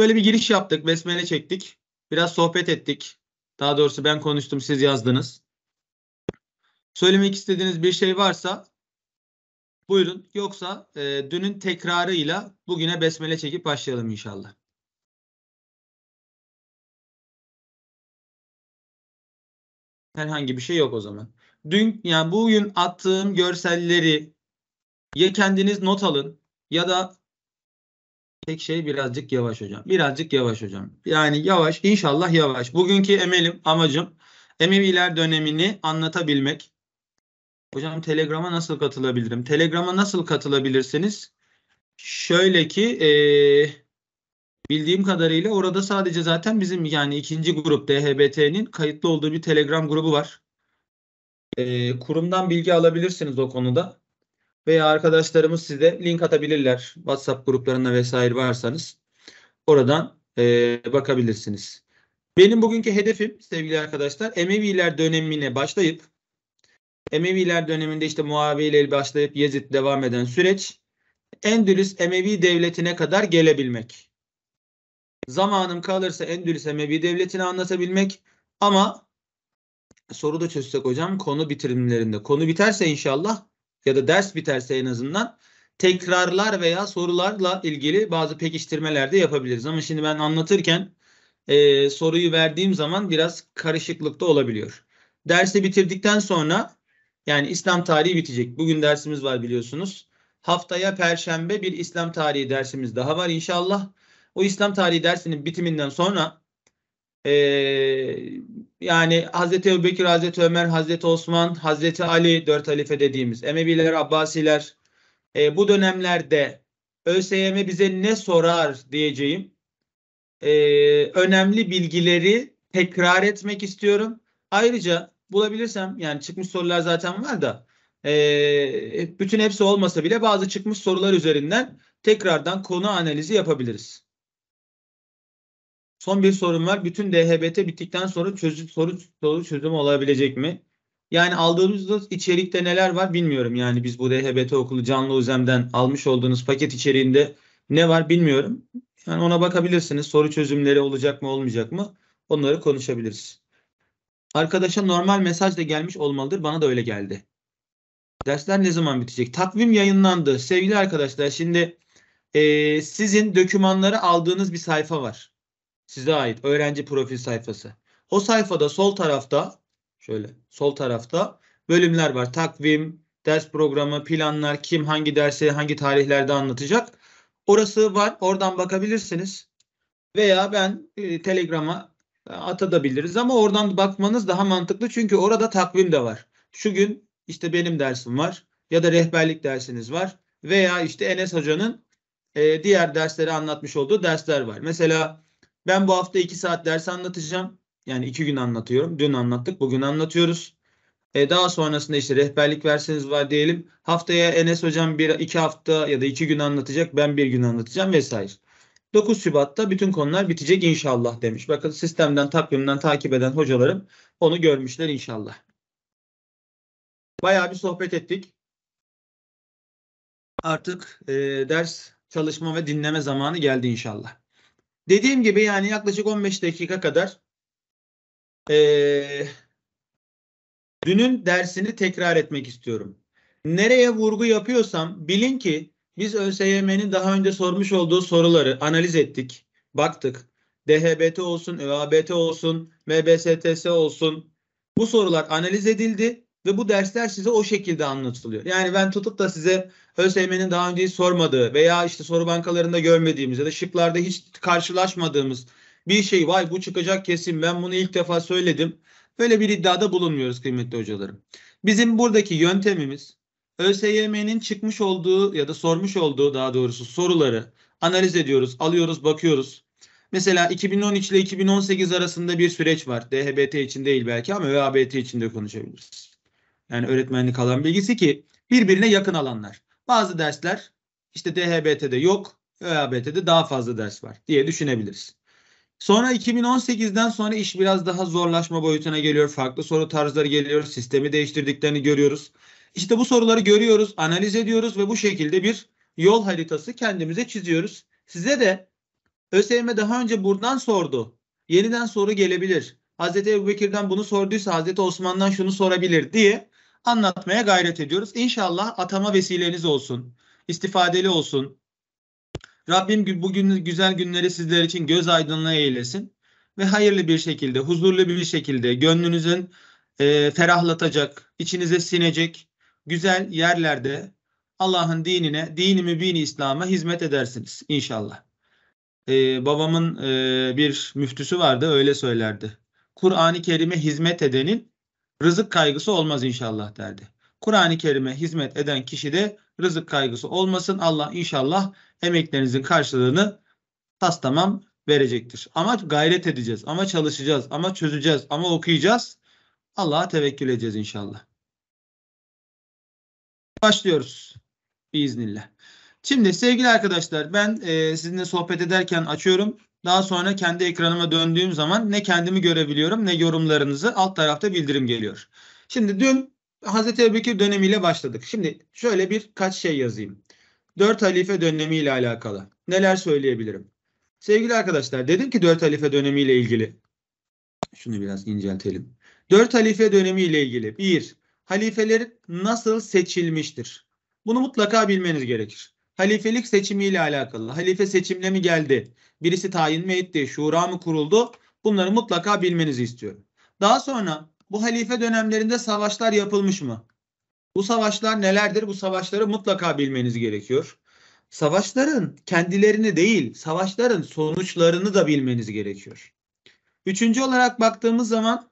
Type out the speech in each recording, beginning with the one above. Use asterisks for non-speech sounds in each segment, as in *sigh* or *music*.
Böyle bir giriş yaptık. Besmele çektik. Biraz sohbet ettik. Daha doğrusu ben konuştum siz yazdınız. Söylemek istediğiniz bir şey varsa buyurun. Yoksa e, dünün tekrarıyla bugüne besmele çekip başlayalım inşallah. Herhangi bir şey yok o zaman. Dün yani bugün attığım görselleri ya kendiniz not alın ya da Tek şey birazcık yavaş hocam. Birazcık yavaş hocam. Yani yavaş inşallah yavaş. Bugünkü emelim amacım Emeviler dönemini anlatabilmek. Hocam Telegram'a nasıl katılabilirim? Telegram'a nasıl katılabilirsiniz? Şöyle ki e, bildiğim kadarıyla orada sadece zaten bizim yani ikinci grup DHBT'nin kayıtlı olduğu bir Telegram grubu var. E, kurumdan bilgi alabilirsiniz o konuda veya arkadaşlarımız size link atabilirler. WhatsApp gruplarında vesaire varsanız oradan e, bakabilirsiniz. Benim bugünkü hedefim sevgili arkadaşlar Emeviler dönemine başlayıp Emeviler döneminde işte Muaviye başlayıp Yezid devam eden süreç Endülüs Emevi devletine kadar gelebilmek. Zamanım kalırsa Endülüs Emevi devletini anlatabilmek ama soru da çözsek hocam konu bitirimlerinde. Konu biterse inşallah ya da ders biterse en azından tekrarlar veya sorularla ilgili bazı pekiştirmeler de yapabiliriz. Ama şimdi ben anlatırken e, soruyu verdiğim zaman biraz karışıklıkta olabiliyor. Dersi bitirdikten sonra yani İslam tarihi bitecek. Bugün dersimiz var biliyorsunuz. Haftaya Perşembe bir İslam tarihi dersimiz daha var inşallah. O İslam tarihi dersinin bitiminden sonra e, yani Hazreti Ebubekir, Hazreti Ömer, Hazreti Osman, Hazreti Ali dört halife dediğimiz Emeviler, Abbasiler e, bu dönemlerde ÖSYM bize ne sorar diyeceğim. E, önemli bilgileri tekrar etmek istiyorum. Ayrıca bulabilirsem yani çıkmış sorular zaten var da e, bütün hepsi olmasa bile bazı çıkmış sorular üzerinden tekrardan konu analizi yapabiliriz. Son bir sorum var. Bütün DHBT bittikten sonra çözüm, soru, soru çözümü olabilecek mi? Yani aldığımız içerikte neler var bilmiyorum. Yani biz bu DHBT okulu canlı uzemden almış olduğunuz paket içeriğinde ne var bilmiyorum. Yani ona bakabilirsiniz. Soru çözümleri olacak mı olmayacak mı? Onları konuşabiliriz. Arkadaşa normal mesaj da gelmiş olmalıdır. Bana da öyle geldi. Dersler ne zaman bitecek? Takvim yayınlandı. Sevgili arkadaşlar şimdi e, sizin dokümanları aldığınız bir sayfa var size ait öğrenci profil sayfası. O sayfada sol tarafta şöyle sol tarafta bölümler var. Takvim, ders programı, planlar, kim hangi dersi hangi tarihlerde anlatacak. Orası var. Oradan bakabilirsiniz. Veya ben e, Telegram'a e, atabiliriz ama oradan bakmanız daha mantıklı çünkü orada takvim de var. Şu gün işte benim dersim var ya da rehberlik dersiniz var veya işte Enes Hoca'nın e, diğer dersleri anlatmış olduğu dersler var. Mesela ben bu hafta iki saat ders anlatacağım. Yani iki gün anlatıyorum. Dün anlattık, bugün anlatıyoruz. E daha sonrasında işte rehberlik verseniz var diyelim. Haftaya Enes hocam bir iki hafta ya da iki gün anlatacak. Ben bir gün anlatacağım vesaire. 9 Şubat'ta bütün konular bitecek inşallah demiş. Bakın sistemden, takvimden takip eden hocalarım onu görmüşler inşallah. Bayağı bir sohbet ettik. Artık e, ders çalışma ve dinleme zamanı geldi inşallah. Dediğim gibi yani yaklaşık 15 dakika kadar ee, dünün dersini tekrar etmek istiyorum. Nereye vurgu yapıyorsam bilin ki biz ÖSYM'nin daha önce sormuş olduğu soruları analiz ettik, baktık. DHBT olsun, ÖABT olsun, MBSTS olsun bu sorular analiz edildi ve bu dersler size o şekilde anlatılıyor. Yani ben tutup da size ÖSYM'nin daha önce hiç sormadığı veya işte soru bankalarında görmediğimiz ya da şıklarda hiç karşılaşmadığımız bir şey vay bu çıkacak kesin ben bunu ilk defa söyledim. Böyle bir iddiada bulunmuyoruz kıymetli hocalarım. Bizim buradaki yöntemimiz ÖSYM'nin çıkmış olduğu ya da sormuş olduğu daha doğrusu soruları analiz ediyoruz, alıyoruz, bakıyoruz. Mesela 2013 ile 2018 arasında bir süreç var. DHBT için değil belki ama ÖABT için de konuşabiliriz. Yani öğretmenlik alan bilgisi ki birbirine yakın alanlar. Bazı dersler işte DHBT'de yok, ÖABT'de daha fazla ders var diye düşünebiliriz. Sonra 2018'den sonra iş biraz daha zorlaşma boyutuna geliyor. Farklı soru tarzları geliyor. Sistemi değiştirdiklerini görüyoruz. İşte bu soruları görüyoruz, analiz ediyoruz ve bu şekilde bir yol haritası kendimize çiziyoruz. Size de ÖSYM daha önce buradan sordu. Yeniden soru gelebilir. Hazreti Ebubekir'den bunu sorduysa Hazreti Osman'dan şunu sorabilir diye anlatmaya gayret ediyoruz. İnşallah atama vesileniz olsun, istifadeli olsun. Rabbim bugün güzel günleri sizler için göz aydınlığı eylesin ve hayırlı bir şekilde, huzurlu bir şekilde gönlünüzün e, ferahlatacak, içinize sinecek güzel yerlerde Allah'ın dinine, dini mübini İslam'a hizmet edersiniz inşallah. Ee, babamın e, bir müftüsü vardı öyle söylerdi. Kur'an-ı Kerim'e hizmet edenin rızık kaygısı olmaz inşallah derdi. Kur'an-ı Kerim'e hizmet eden kişi de rızık kaygısı olmasın. Allah inşallah emeklerinizin karşılığını tas tamam verecektir. Ama gayret edeceğiz, ama çalışacağız, ama çözeceğiz, ama okuyacağız. Allah'a tevekkül edeceğiz inşallah. Başlıyoruz. Biiznillah. Şimdi sevgili arkadaşlar ben e, sizinle sohbet ederken açıyorum. Daha sonra kendi ekranıma döndüğüm zaman ne kendimi görebiliyorum ne yorumlarınızı alt tarafta bildirim geliyor. Şimdi dün Hazreti Ebubekir dönemiyle başladık. Şimdi şöyle bir kaç şey yazayım. Dört halife dönemiyle alakalı. Neler söyleyebilirim? Sevgili arkadaşlar dedim ki dört halife dönemiyle ilgili. Şunu biraz inceltelim. Dört halife dönemiyle ilgili. Bir, halifeler nasıl seçilmiştir? Bunu mutlaka bilmeniz gerekir halifelik seçimiyle alakalı. Halife seçimle mi geldi? Birisi tayin mi etti? Şura mı kuruldu? Bunları mutlaka bilmenizi istiyorum. Daha sonra bu halife dönemlerinde savaşlar yapılmış mı? Bu savaşlar nelerdir? Bu savaşları mutlaka bilmeniz gerekiyor. Savaşların kendilerini değil, savaşların sonuçlarını da bilmeniz gerekiyor. Üçüncü olarak baktığımız zaman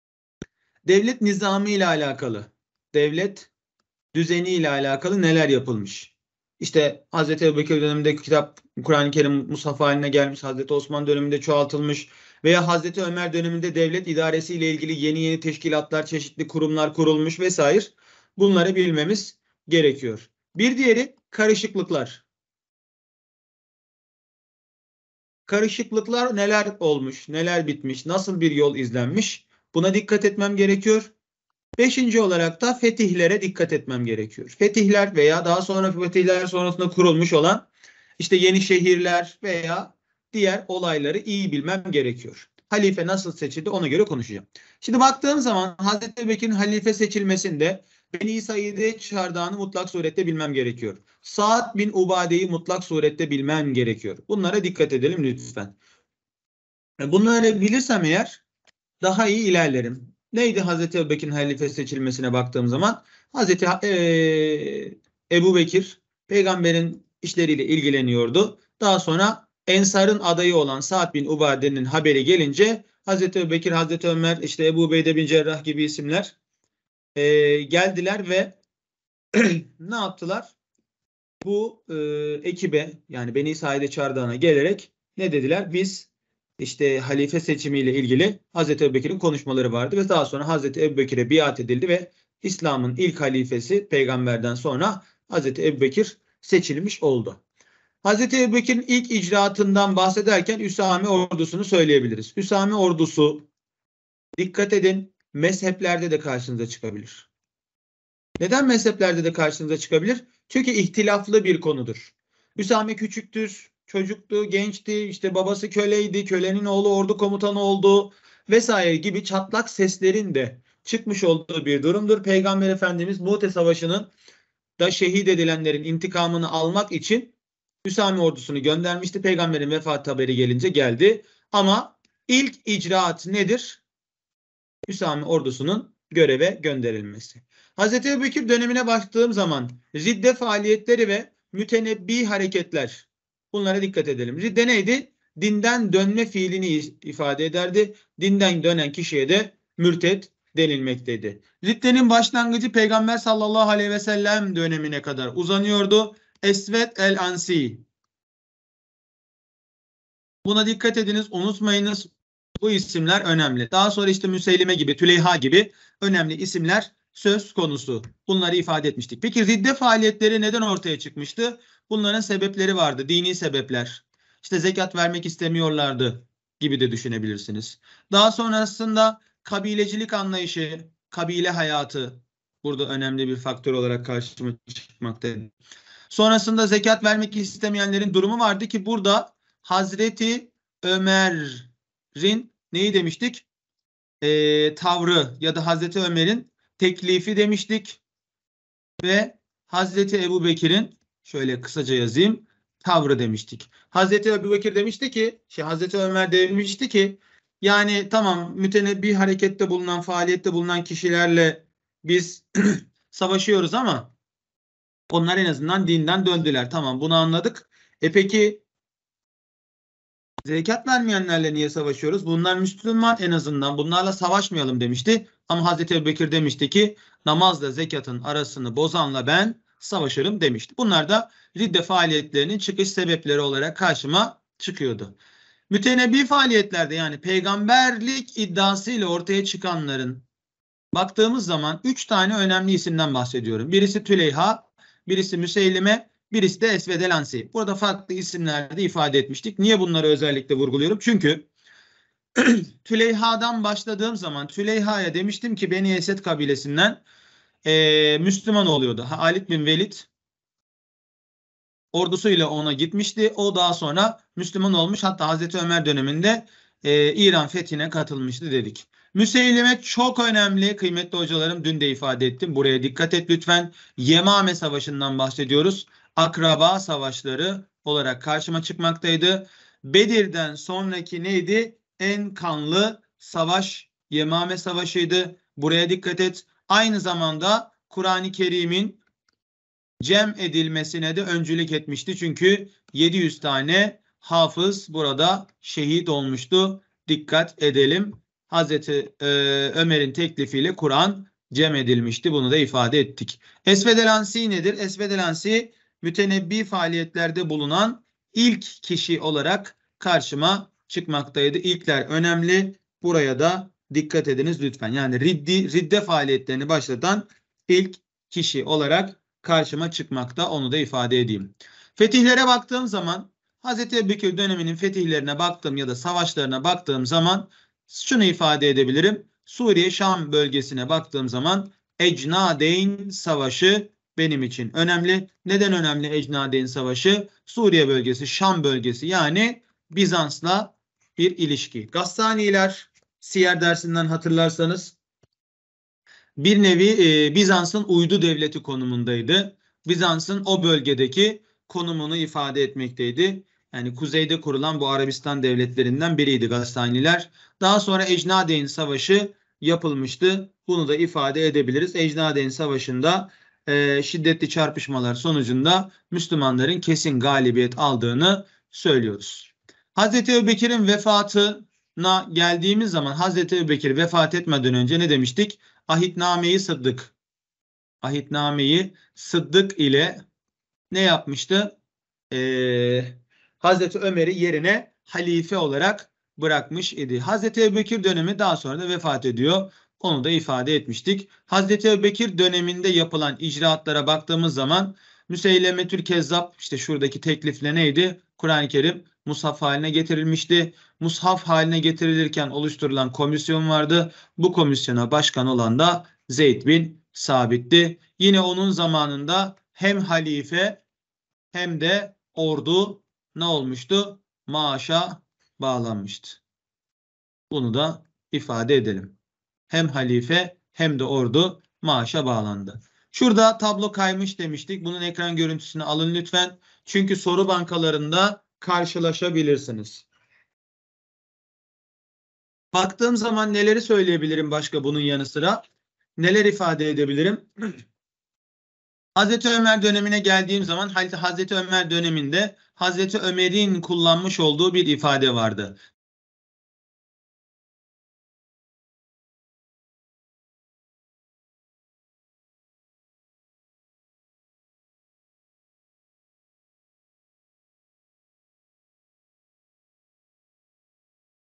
*clears throat* devlet nizamı ile alakalı, devlet düzeni ile alakalı neler yapılmış? İşte Hazreti Ebubekir döneminde kitap Kur'an-ı Kerim Musaf haline gelmiş, Hazreti Osman döneminde çoğaltılmış veya Hazreti Ömer döneminde devlet idaresiyle ilgili yeni yeni teşkilatlar, çeşitli kurumlar kurulmuş vesaire. Bunları bilmemiz gerekiyor. Bir diğeri karışıklıklar. Karışıklıklar neler olmuş, neler bitmiş, nasıl bir yol izlenmiş? Buna dikkat etmem gerekiyor. Beşinci olarak da fetihlere dikkat etmem gerekiyor. Fetihler veya daha sonra fetihler sonrasında kurulmuş olan işte yeni şehirler veya diğer olayları iyi bilmem gerekiyor. Halife nasıl seçildi ona göre konuşacağım. Şimdi baktığım zaman Hazreti Bekir'in halife seçilmesinde Beni Said'i çardağını mutlak surette bilmem gerekiyor. Saat bin Ubade'yi mutlak surette bilmem gerekiyor. Bunlara dikkat edelim lütfen. Bunları bilirsem eğer daha iyi ilerlerim. Neydi Hazreti Ebubekir'in halife seçilmesine baktığım zaman? Hazreti e, Ebu Bekir peygamberin işleriyle ilgileniyordu. Daha sonra Ensar'ın adayı olan Sa'd bin Ubade'nin haberi gelince Hazreti Ebu Bekir, Hazreti Ömer, işte Ebu Beyde bin Cerrah gibi isimler e, geldiler ve *clears throat* ne yaptılar? Bu e, ekibe yani Beni Saide Çardağ'ına gelerek ne dediler? Biz işte halife seçimiyle ilgili Hazreti Ebubekir'in konuşmaları vardı ve daha sonra Hazreti Ebubekir'e biat edildi ve İslam'ın ilk halifesi peygamberden sonra Hazreti Ebubekir seçilmiş oldu. Hazreti Ebubekir'in ilk icraatından bahsederken Üsame ordusunu söyleyebiliriz. Üsame ordusu dikkat edin mezheplerde de karşınıza çıkabilir. Neden mezheplerde de karşınıza çıkabilir? Çünkü ihtilaflı bir konudur. Üsame küçüktür, çocuktu, gençti, işte babası köleydi, kölenin oğlu ordu komutanı oldu vesaire gibi çatlak seslerin de çıkmış olduğu bir durumdur. Peygamber Efendimiz Muhte Savaşı'nın da şehit edilenlerin intikamını almak için Hüsami ordusunu göndermişti. Peygamberin vefat haberi gelince geldi. Ama ilk icraat nedir? Hüsami ordusunun göreve gönderilmesi. Hz. Ebubekir dönemine baktığım zaman zidde faaliyetleri ve mütenebbi hareketler Bunlara dikkat edelim. Ridde neydi? Dinden dönme fiilini ifade ederdi. Dinden dönen kişiye de mürtet denilmekteydi. Riddenin başlangıcı Peygamber sallallahu aleyhi ve sellem dönemine kadar uzanıyordu. Esvet el Ansi. Buna dikkat ediniz, unutmayınız. Bu isimler önemli. Daha sonra işte Müseylime gibi, Tüleyha gibi önemli isimler söz konusu. Bunları ifade etmiştik. Peki ridde faaliyetleri neden ortaya çıkmıştı? Bunların sebepleri vardı. Dini sebepler. İşte zekat vermek istemiyorlardı gibi de düşünebilirsiniz. Daha sonrasında kabilecilik anlayışı, kabile hayatı burada önemli bir faktör olarak karşıma çıkmakta. Sonrasında zekat vermek istemeyenlerin durumu vardı ki burada Hazreti Ömer'in neyi demiştik? E, tavrı ya da Hazreti Ömer'in teklifi demiştik ve Hazreti Ebu Bekir'in Şöyle kısaca yazayım. Tavrı demiştik. Hazreti Ebu Bekir demişti ki, şey Hazreti Ömer demişti ki yani tamam bir harekette bulunan, faaliyette bulunan kişilerle biz *clears throat* savaşıyoruz ama onlar en azından dinden döndüler. Tamam bunu anladık. E peki zekat vermeyenlerle niye savaşıyoruz? Bunlar Müslüman en azından bunlarla savaşmayalım demişti. Ama Hazreti Ebubekir demişti ki namazla zekatın arasını bozanla ben savaşırım demişti. Bunlar da ridde faaliyetlerinin çıkış sebepleri olarak karşıma çıkıyordu. Mütenebbi faaliyetlerde yani peygamberlik iddiasıyla ortaya çıkanların baktığımız zaman üç tane önemli isimden bahsediyorum. Birisi Tüleyha, birisi Müseylime, birisi de Esved Lansi. Burada farklı isimlerde ifade etmiştik. Niye bunları özellikle vurguluyorum? Çünkü *clears throat* Tüleyha'dan başladığım zaman Tüleyha'ya demiştim ki Beni Esed kabilesinden e, Müslüman oluyordu. Halid bin Velid ordusuyla ona gitmişti. O daha sonra Müslüman olmuş. Hatta Hazreti Ömer döneminde e, İran fethine katılmıştı dedik. Müseylime çok önemli kıymetli hocalarım dün de ifade ettim. Buraya dikkat et lütfen. Yemame Savaşı'ndan bahsediyoruz. Akraba savaşları olarak karşıma çıkmaktaydı. Bedir'den sonraki neydi? En kanlı savaş Yemame Savaşı'ydı. Buraya dikkat et. Aynı zamanda Kur'an-ı Kerim'in cem edilmesine de öncülük etmişti. Çünkü 700 tane hafız burada şehit olmuştu. Dikkat edelim. Hazreti e, Ömer'in teklifiyle Kur'an cem edilmişti. Bunu da ifade ettik. Esvedelansi nedir? Esvedelansi mütenebbi faaliyetlerde bulunan ilk kişi olarak karşıma çıkmaktaydı. İlkler önemli. Buraya da dikkat ediniz lütfen. Yani riddi, ridde faaliyetlerini başlatan ilk kişi olarak karşıma çıkmakta onu da ifade edeyim. Fetihlere baktığım zaman Hz. Ebubekir döneminin fetihlerine baktığım ya da savaşlarına baktığım zaman şunu ifade edebilirim. Suriye Şam bölgesine baktığım zaman Ecnadeyn Savaşı benim için önemli. Neden önemli Ecnadeyn Savaşı? Suriye bölgesi, Şam bölgesi yani Bizans'la bir ilişki. Gassaniler Siyer dersinden hatırlarsanız bir nevi e, Bizans'ın uydu devleti konumundaydı. Bizans'ın o bölgedeki konumunu ifade etmekteydi. Yani kuzeyde kurulan bu Arabistan devletlerinden biriydi Gassaniler. Daha sonra Ecnadeyn Savaşı yapılmıştı. Bunu da ifade edebiliriz. Ecnadeyn Savaşı'nda e, şiddetli çarpışmalar sonucunda Müslümanların kesin galibiyet aldığını söylüyoruz. Hazreti Ebubekir'in vefatı na geldiğimiz zaman Hazreti Ebubekir vefat etmeden önce ne demiştik? Ahitnameyi Sıddık. Ahitnameyi Sıddık ile ne yapmıştı? Ee, Hazreti Ömer'i yerine halife olarak bırakmış idi. Hazreti Ebubekir dönemi daha sonra da vefat ediyor. Onu da ifade etmiştik. Hazreti Ebubekir döneminde yapılan icraatlara baktığımız zaman Müseyleme Tül işte şuradaki teklifle neydi? Kur'an-ı Kerim musaf haline getirilmişti mushaf haline getirilirken oluşturulan komisyon vardı. Bu komisyona başkan olan da Zeyd bin Sabit'ti. Yine onun zamanında hem halife hem de ordu ne olmuştu? Maaşa bağlanmıştı. Bunu da ifade edelim. Hem halife hem de ordu maaşa bağlandı. Şurada tablo kaymış demiştik. Bunun ekran görüntüsünü alın lütfen. Çünkü soru bankalarında karşılaşabilirsiniz. Baktığım zaman neleri söyleyebilirim başka bunun yanı sıra? Neler ifade edebilirim? *clears throat* Hazreti Ömer dönemine geldiğim zaman Hazreti Ömer döneminde Hazreti Ömer'in kullanmış olduğu bir ifade vardı.